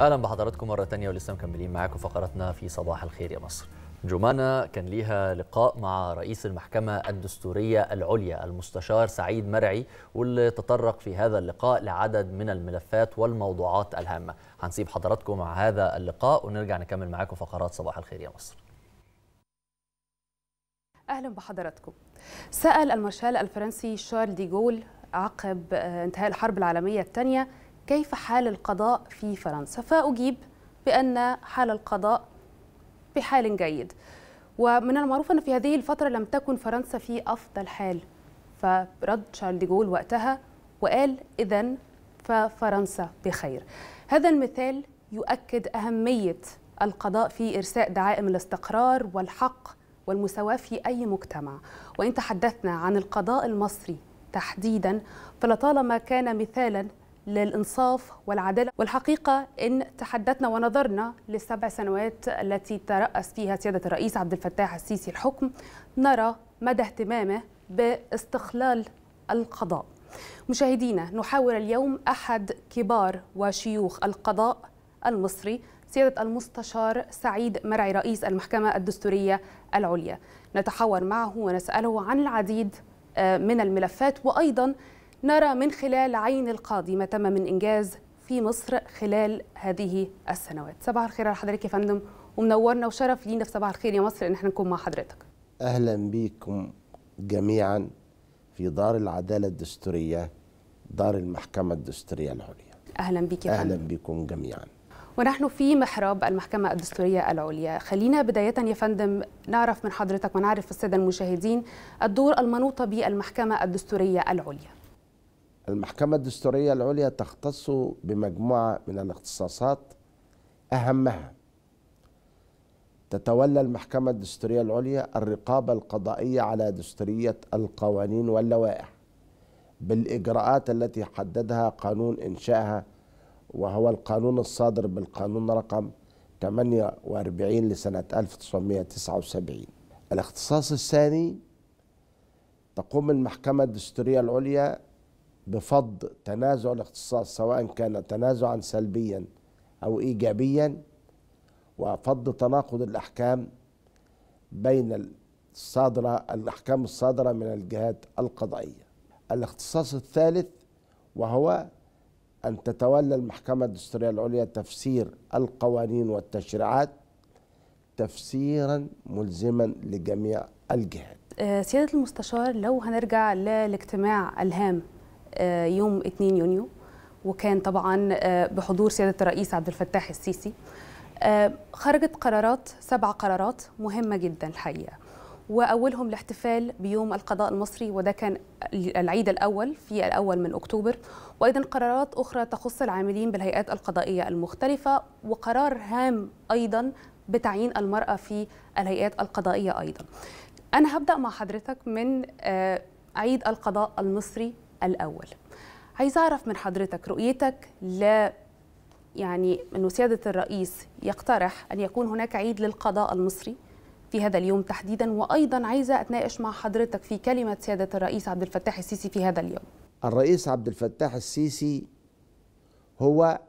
اهلا بحضراتكم مره تانية ولسه مكملين معاكم فقرتنا في صباح الخير يا مصر جمانة كان ليها لقاء مع رئيس المحكمة الدستورية العليا المستشار سعيد مرعي واللي تطرق في هذا اللقاء لعدد من الملفات والموضوعات الهامة هنسيب حضراتكم مع هذا اللقاء ونرجع نكمل معاكم فقرات صباح الخير يا مصر أهلا بحضراتكم سأل المارشال الفرنسي شارل دي جول عقب آه، انتهاء الحرب العالمية الثانية كيف حال القضاء في فرنسا فأجيب بأن حال القضاء بحال جيد ومن المعروف أن في هذه الفترة لم تكن فرنسا في أفضل حال فرد شارل ديغول وقتها وقال إذا ففرنسا بخير هذا المثال يؤكد أهمية القضاء في إرساء دعائم الاستقرار والحق والمساواة في أي مجتمع وإن تحدثنا عن القضاء المصري تحديدا فلطالما كان مثالا للإنصاف والعدالة والحقيقة إن تحدثنا ونظرنا للسبع سنوات التي ترأس فيها سيادة الرئيس عبد الفتاح السيسي الحكم نرى مدى اهتمامه باستقلال القضاء مشاهدينا نحاور اليوم أحد كبار وشيوخ القضاء المصري سيادة المستشار سعيد مرعي رئيس المحكمة الدستورية العليا نتحاور معه ونسأله عن العديد آه، من الملفات وأيضا نرى من خلال عين القاضي ما تم من إنجاز في مصر خلال هذه السنوات صباح الخير على حضرتك يا فندم ومنورنا وشرف لينا في صباح الخير يا مصر ان احنا نكون مع حضرتك اهلا بكم جميعا في دار العداله الدستوريه دار المحكمه الدستوريه العليا اهلا بك يا فندم اهلا بكم جميعا ونحن في محراب المحكمة الدستورية العليا خلينا بداية يا فندم نعرف من حضرتك ونعرف السادة المشاهدين الدور المنوطة بالمحكمة الدستورية العليا المحكمة الدستورية العليا تختص بمجموعة من الاختصاصات أهمها تتولى المحكمة الدستورية العليا الرقابة القضائية على دستورية القوانين واللوائح بالإجراءات التي حددها قانون إنشائها وهو القانون الصادر بالقانون رقم 48 لسنة 1979 الاختصاص الثاني تقوم المحكمة الدستورية العليا بفض تنازع الاختصاص سواء كان تنازعا سلبيا او ايجابيا وفض تناقض الاحكام بين الصادره الاحكام الصادره من الجهات القضائيه. الاختصاص الثالث وهو ان تتولى المحكمه الدستوريه العليا تفسير القوانين والتشريعات تفسيرا ملزما لجميع الجهات. آه، سياده المستشار لو هنرجع للاجتماع الهام آه، يوم 2 يونيو وكان طبعا آه، بحضور سياده الرئيس عبد الفتاح السيسي آه، خرجت قرارات سبع قرارات مهمه جدا الحقيقه واولهم الاحتفال بيوم القضاء المصري وده كان العيد الاول في الاول من اكتوبر وايضا قرارات اخرى تخص العاملين بالهيئات القضائيه المختلفه وقرار هام ايضا بتعيين المراه في الهيئات القضائيه ايضا انا هبدا مع حضرتك من عيد القضاء المصري الأول عايز أعرف من حضرتك رؤيتك ل يعني أنه سيادة الرئيس يقترح أن يكون هناك عيد للقضاء المصري في هذا اليوم تحديدا وأيضا عايزة أتناقش مع حضرتك في كلمة سيادة الرئيس عبد الفتاح السيسي في هذا اليوم الرئيس عبد الفتاح السيسي هو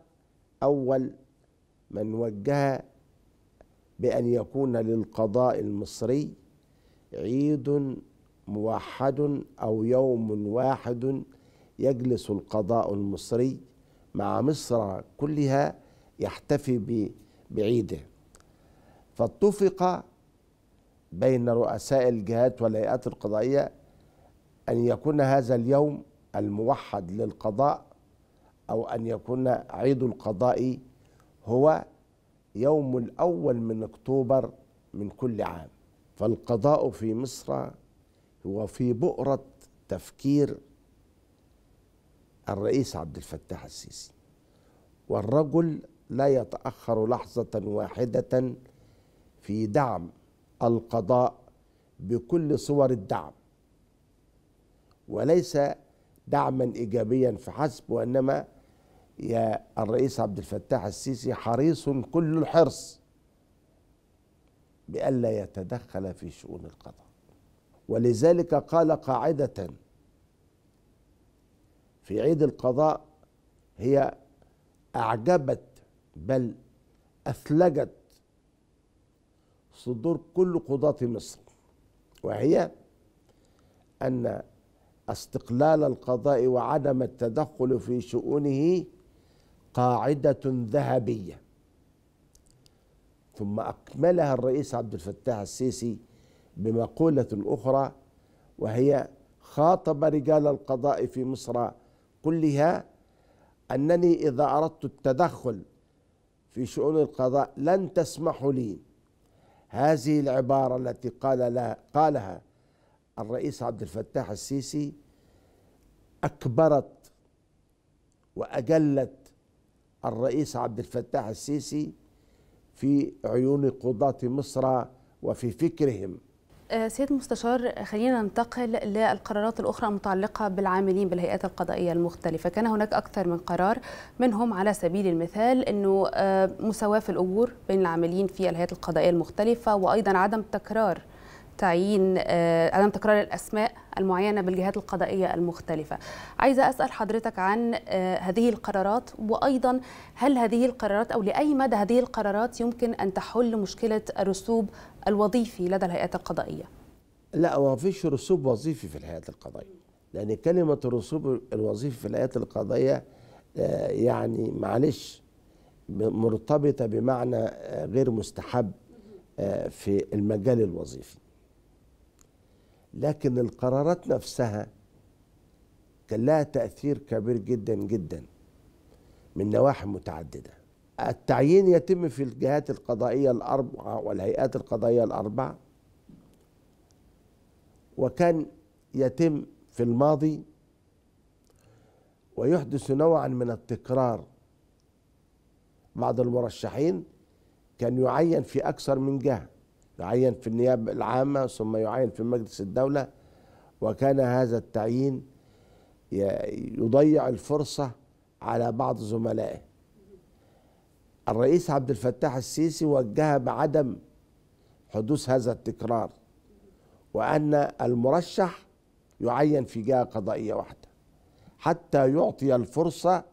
أول من وجه بأن يكون للقضاء المصري عيد موحد أو يوم واحد يجلس القضاء المصري مع مصر كلها يحتفي بعيده فاتفق بين رؤساء الجهات والهيئات القضائية أن يكون هذا اليوم الموحد للقضاء أو أن يكون عيد القضاء هو يوم الأول من أكتوبر من كل عام فالقضاء في مصر وفي بؤرة تفكير الرئيس عبد الفتاح السيسي والرجل لا يتأخر لحظة واحدة في دعم القضاء بكل صور الدعم وليس دعما إيجابيا فحسب وإنما يا الرئيس عبد الفتاح السيسي حريص كل الحرص بألا يتدخل في شؤون القضاء ولذلك قال قاعدة في عيد القضاء هي أعجبت بل أثلجت صدور كل قضاة مصر وهي أن استقلال القضاء وعدم التدخل في شؤونه قاعدة ذهبية ثم أكملها الرئيس عبد الفتاح السيسي بمقولة أخرى وهي خاطب رجال القضاء في مصر كلها أنني إذا أردت التدخل في شؤون القضاء لن تسمحوا لي هذه العبارة التي قال لها قالها الرئيس عبد الفتاح السيسي أكبرت وأجلت الرئيس عبد الفتاح السيسي في عيون قضاة مصر وفي فكرهم آه، سيد المستشار خلينا ننتقل للقرارات الأخرى المتعلقة بالعاملين بالهيئات القضائية المختلفة كان هناك أكثر من قرار منهم على سبيل المثال أنه آه، مساواة في الأجور بين العاملين في الهيئات القضائية المختلفة وأيضا عدم تكرار تعيين آه، عدم تكرار الاسماء المعينه بالجهات القضائيه المختلفه. عايزه اسال حضرتك عن هذه القرارات وايضا هل هذه القرارات او لاي مدى هذه القرارات يمكن ان تحل مشكله الرسوب الوظيفي لدى الهيئات القضائية لا ما فيش رسوب وظيفي في الهيئات القضائية لأن كلمة الرسوب الوظيفي في الهيئات القضائية آه، يعني معلش مرتبطة بمعنى آه، غير مستحب آه، في المجال الوظيفي لكن القرارات نفسها كان لها تأثير كبير جدا جدا من نواحي متعددة التعيين يتم في الجهات القضائية الأربعة والهيئات القضائية الأربعة وكان يتم في الماضي ويحدث نوعا من التكرار بعض المرشحين كان يعين في أكثر من جهة يعين في النيابة العامة ثم يعين في مجلس الدولة وكان هذا التعيين يضيع الفرصة على بعض زملائه الرئيس عبد الفتاح السيسي وجه بعدم حدوث هذا التكرار وأن المرشح يعين في جهة قضائية واحدة حتى يعطي الفرصة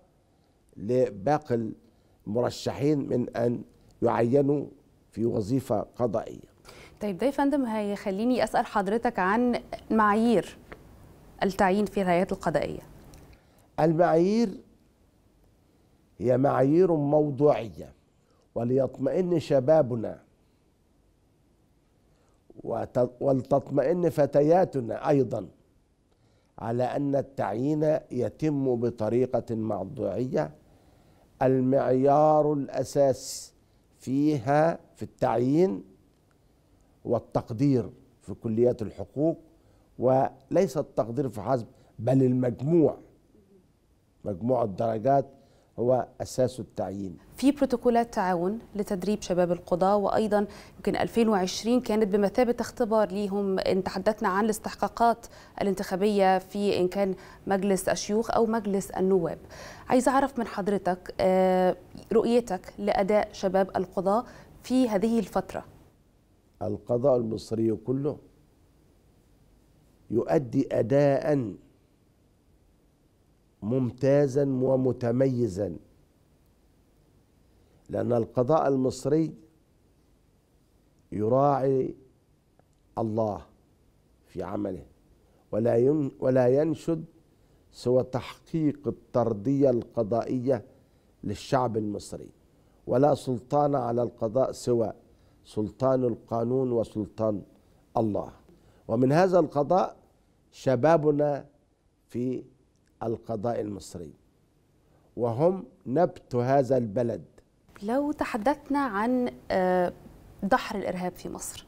لباقي المرشحين من أن يعينوا في وظيفة قضائية طيب ده يا فندم هيخليني أسأل حضرتك عن معايير التعيين في الهيئات القضائية المعايير هي معايير موضوعيه وليطمئن شبابنا ولتطمئن فتياتنا ايضا على ان التعيين يتم بطريقه موضوعيه المعيار الاساس فيها في التعيين والتقدير في كليات الحقوق وليس التقدير فحسب بل المجموع مجموع الدرجات هو أساس التعيين في بروتوكولات تعاون لتدريب شباب القضاة وأيضا يمكن 2020 كانت بمثابة اختبار ليهم إن تحدثنا عن الاستحقاقات الانتخابية في إن كان مجلس الشيوخ أو مجلس النواب عايز أعرف من حضرتك آه، رؤيتك لأداء شباب القضاة في هذه الفترة القضاء المصري كله يؤدي أداءً ممتازا ومتميزا لأن القضاء المصري يراعي الله في عمله ولا ولا ينشد سوى تحقيق الترضية القضائية للشعب المصري ولا سلطان على القضاء سوى سلطان القانون وسلطان الله ومن هذا القضاء شبابنا في القضاء المصري وهم نبت هذا البلد لو تحدثنا عن آه، دحر الإرهاب في مصر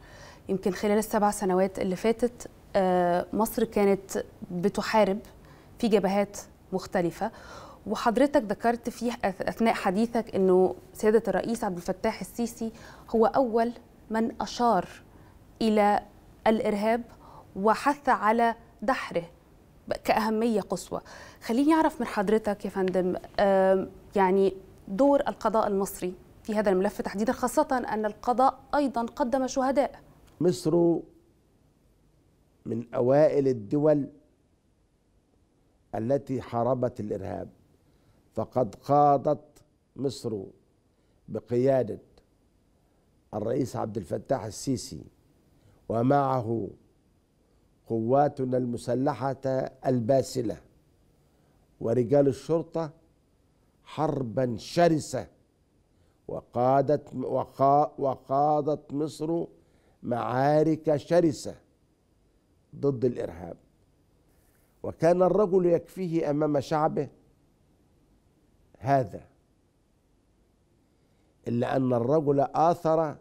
يمكن خلال السبع سنوات اللي فاتت آه، مصر كانت بتحارب في جبهات مختلفة وحضرتك ذكرت في أثناء حديثك أنه سيادة الرئيس عبد الفتاح السيسي هو أول من أشار إلى الإرهاب وحث على دحره كأهمية قصوى خليني أعرف من حضرتك يا فندم يعني دور القضاء المصري في هذا الملف تحديدا خاصة أن القضاء أيضا قدم شهداء مصر من أوائل الدول التي حاربت الإرهاب فقد قادت مصر بقيادة الرئيس عبد الفتاح السيسي ومعه قواتنا المسلحة الباسلة ورجال الشرطة حربا شرسة وقادت وقا وقادت مصر معارك شرسة ضد الإرهاب وكان الرجل يكفيه أمام شعبه هذا إلا أن الرجل آثر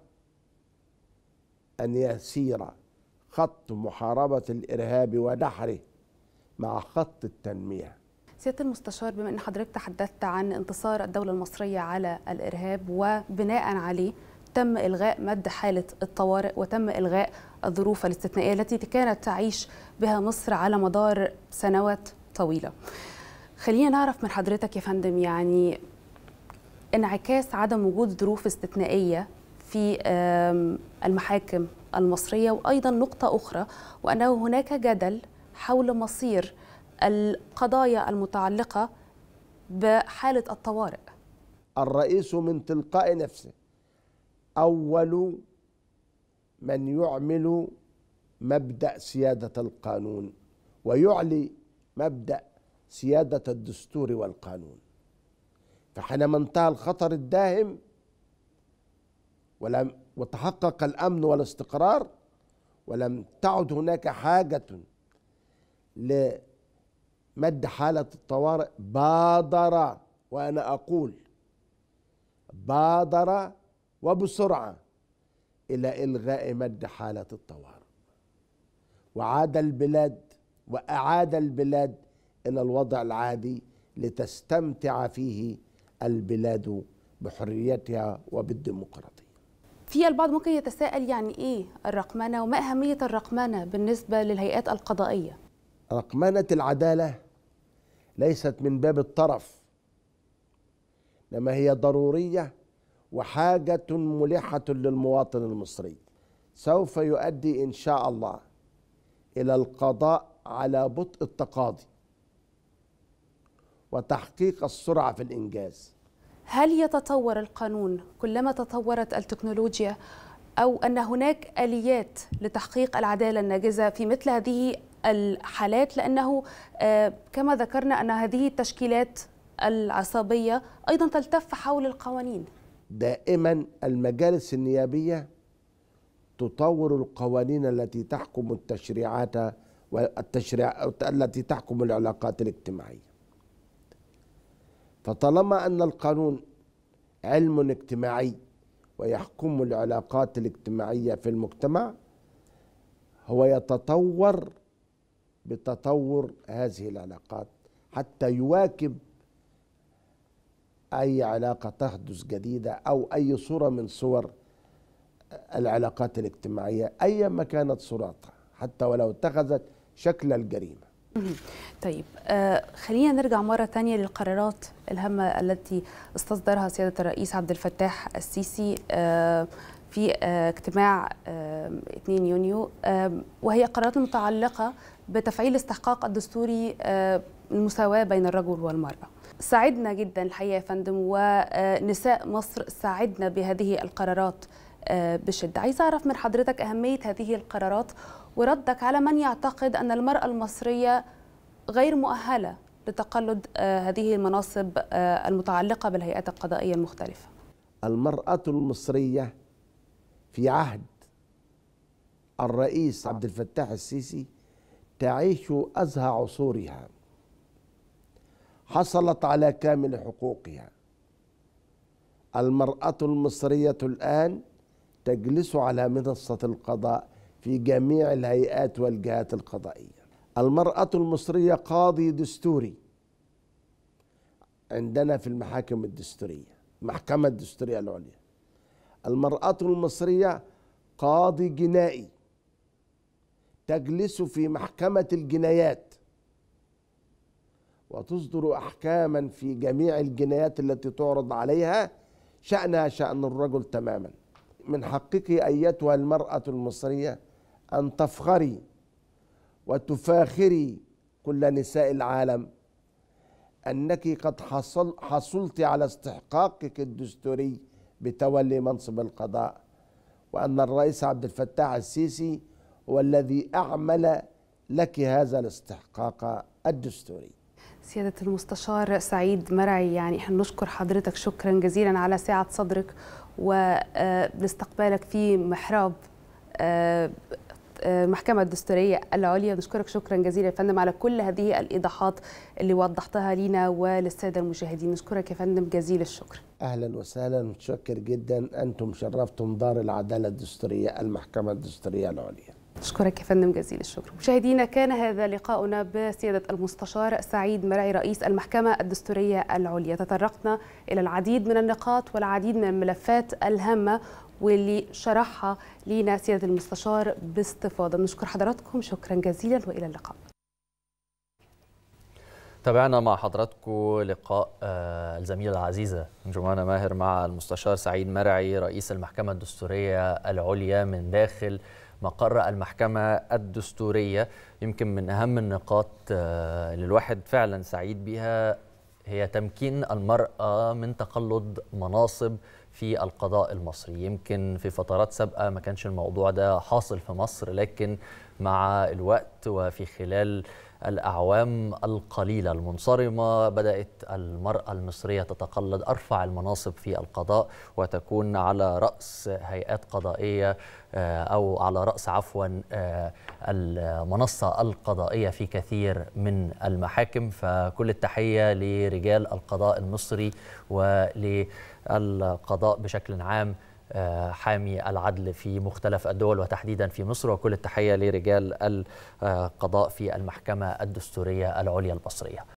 أن يسير خط محاربة الإرهاب ودحره مع خط التنمية سياده المستشار بما ان حضرتك تحدثت عن انتصار الدوله المصريه على الارهاب وبناء عليه تم الغاء مد حاله الطوارئ وتم الغاء الظروف الاستثنائيه التي كانت تعيش بها مصر على مدار سنوات طويله. خلينا نعرف من حضرتك يا فندم يعني انعكاس عدم وجود ظروف استثنائيه في المحاكم المصرية وأيضا نقطة أخرى وأنه هناك جدل حول مصير القضايا المتعلقة بحالة الطوارئ الرئيس من تلقاء نفسه أول من يعمل مبدأ سيادة القانون ويعلي مبدأ سيادة الدستور والقانون فحينما انتهى الخطر الداهم ولم وتحقق الامن والاستقرار ولم تعد هناك حاجه لمد حاله الطوارئ بادر وانا اقول بادر وبسرعه الى الغاء مد حاله الطوارئ وعاد البلاد واعاد البلاد الى الوضع العادي لتستمتع فيه البلاد بحريتها وبالديمقراطيه في البعض ممكن يتساءل يعني ايه الرقمنه وما اهميه الرقمنه بالنسبه للهيئات القضائيه رقمنه العداله ليست من باب الطرف لما هي ضروريه وحاجه ملحه للمواطن المصري سوف يؤدي ان شاء الله الى القضاء على بطء التقاضي وتحقيق السرعه في الانجاز هل يتطور القانون كلما تطورت التكنولوجيا أو أن هناك آليات لتحقيق العدالة الناجزة في مثل هذه الحالات لأنه آه، كما ذكرنا أن هذه التشكيلات العصابية أيضا تلتف حول القوانين دائما المجالس النيابية تطور القوانين التي تحكم التشريعات والتشريع التي تحكم العلاقات الاجتماعيه فطالما أن القانون علم اجتماعي ويحكم العلاقات الاجتماعية في المجتمع هو يتطور بتطور هذه العلاقات حتى يواكب أي علاقة تحدث جديدة أو أي صورة من صور العلاقات الاجتماعية أيا ما كانت صورتها حتى ولو اتخذت شكل الجريمة طيب آه خلينا نرجع مرة ثانيه للقرارات الهامة التي استصدرها سيادة الرئيس عبد الفتاح السيسي آه في آه اجتماع 2 آه، يونيو آه، وهي قرارات متعلقة بتفعيل استحقاق الدستوري آه، المساواة بين الرجل والمرأة ساعدنا جدا الحقيقة يا فندم ونساء مصر ساعدنا بهذه القرارات آه، بشدة عايز أعرف من حضرتك أهمية هذه القرارات وردك على من يعتقد أن المرأة المصرية غير مؤهلة لتقلد آه، هذه المناصب آه، المتعلقة بالهيئات القضائية المختلفة المرأة المصرية في عهد الرئيس عبد الفتاح السيسي تعيش أزهى عصورها حصلت على كامل حقوقها المرأة المصرية الآن تجلس على منصة القضاء في جميع الهيئات والجهات القضائية المرأة المصرية قاضي دستوري عندنا في المحاكم الدستورية المحكمة الدستورية العليا المرأة المصرية قاضي جنائي تجلس في محكمة الجنايات وتصدر أحكاما في جميع الجنايات التي تعرض عليها شأنها شأن الرجل تماما من حقك ايتها المراه المصريه ان تفخري وتفاخري كل نساء العالم انك قد حصل حصلت على استحقاقك الدستوري بتولي منصب القضاء وان الرئيس عبد الفتاح السيسي هو الذي اعمل لك هذا الاستحقاق الدستوري سيادة المستشار سعيد مرعي يعني احنا نشكر حضرتك شكرا جزيلا على سعة صدرك ولاستقبالك في محراب المحكمة آه، آه، الدستورية العليا نشكرك شكرا جزيلا يا فندم على كل هذه الإيضاحات اللي وضحتها لينا وللسادة المشاهدين نشكرك يا فندم جزيل الشكر أهلا وسهلا متشكر جدا أنتم شرفتم دار العدالة الدستورية المحكمة الدستورية العليا أشكرك يا فندم جزيل الشكر مشاهدينا كان هذا لقاؤنا بسيادة المستشار سعيد مرعي رئيس المحكمة الدستورية العليا تطرقنا إلى العديد من النقاط والعديد من الملفات الهامة واللي شرحها لينا سيادة المستشار باستفاضة نشكر حضراتكم شكرا جزيلا وإلى اللقاء تابعنا مع حضراتكم لقاء آه، الزميلة العزيزة جمانة ماهر مع المستشار سعيد مرعي رئيس المحكمة الدستورية العليا من داخل مقر المحكمة الدستورية يمكن من أهم النقاط آه، اللي الواحد فعلا سعيد بيها هي تمكين المرأة من تقلد مناصب في القضاء المصري يمكن في فترات سابقة ما كانش الموضوع ده حاصل في مصر لكن مع الوقت وفي خلال الأعوام القليلة المنصرمة بدأت المرأة المصرية تتقلد أرفع المناصب في القضاء وتكون على رأس هيئات قضائية آه، أو على رأس عفوا آه، المنصة القضائية في كثير من المحاكم فكل التحية لرجال القضاء المصري وللقضاء بشكل عام آه، حامي العدل في مختلف الدول وتحديدا في مصر وكل التحية لرجال القضاء في المحكمة الدستورية العليا المصرية